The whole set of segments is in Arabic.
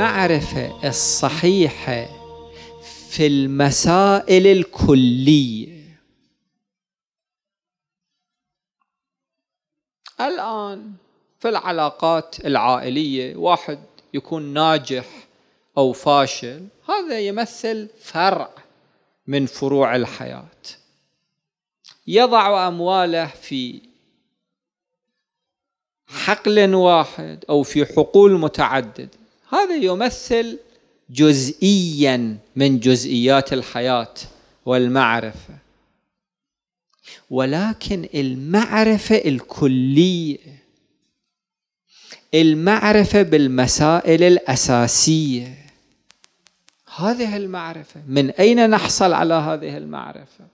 المعرفة الصحيحة في المسائل الكلية الآن في العلاقات العائلية واحد يكون ناجح أو فاشل هذا يمثل فرع من فروع الحياة يضع أمواله في حقل واحد أو في حقول متعددة هذا يمثل جزئيا من جزئيات الحياة والمعرفة ولكن المعرفة الكلية المعرفة بالمسائل الأساسية هذه المعرفة من أين نحصل على هذه المعرفة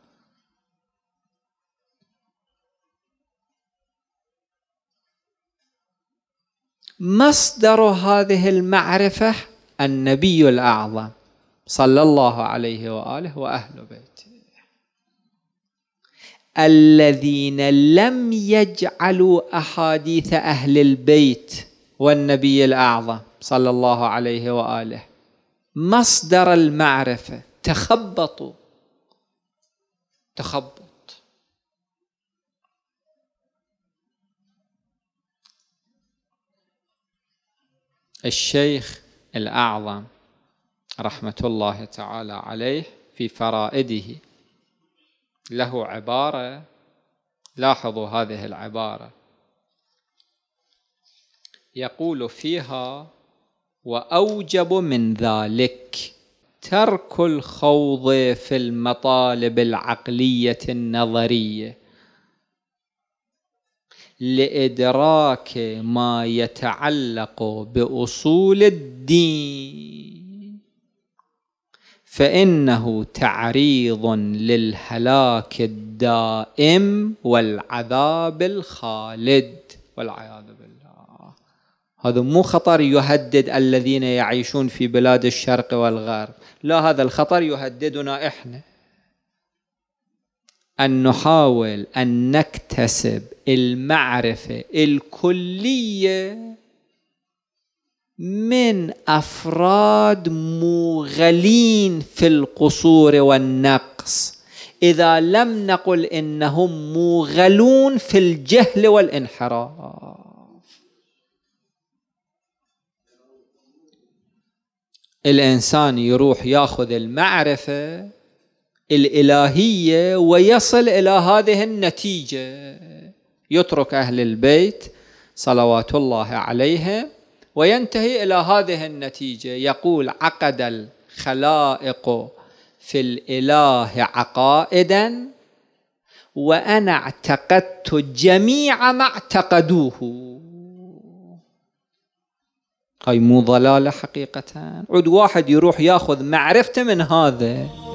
مصدر هذه المعرفة النبي الأعظم صلى الله عليه وآله وأهل بيته الذين لم يجعلوا أحاديث أهل البيت والنبي الأعظم صلى الله عليه وآله مصدر المعرفة تخبطوا تخبط الشيخ الأعظم رحمة الله تعالى عليه في فرائده له عبارة لاحظوا هذه العبارة يقول فيها وأوجب من ذلك ترك الخوض في المطالب العقلية النظرية لادراك ما يتعلق باصول الدين فانه تعريض للهلاك الدائم والعذاب الخالد والعياذ بالله هذا مو خطر يهدد الذين يعيشون في بلاد الشرق والغرب لا هذا الخطر يهددنا احنا ان نحاول ان نكتسب المعرفه الكليه من افراد موغلين في القصور والنقص اذا لم نقل انهم موغلون في الجهل والانحراف الانسان يروح ياخذ المعرفه الالهيه ويصل الى هذه النتيجه يترك أهل البيت صلوات الله عليهم وينتهي إلى هذه النتيجة يقول عقد الخلائق في الإله عقائدا وأنا اعتقدت جميع ما اعتقدوه هاي مو ضلالة حقيقة عد واحد يروح ياخذ معرفته من هذا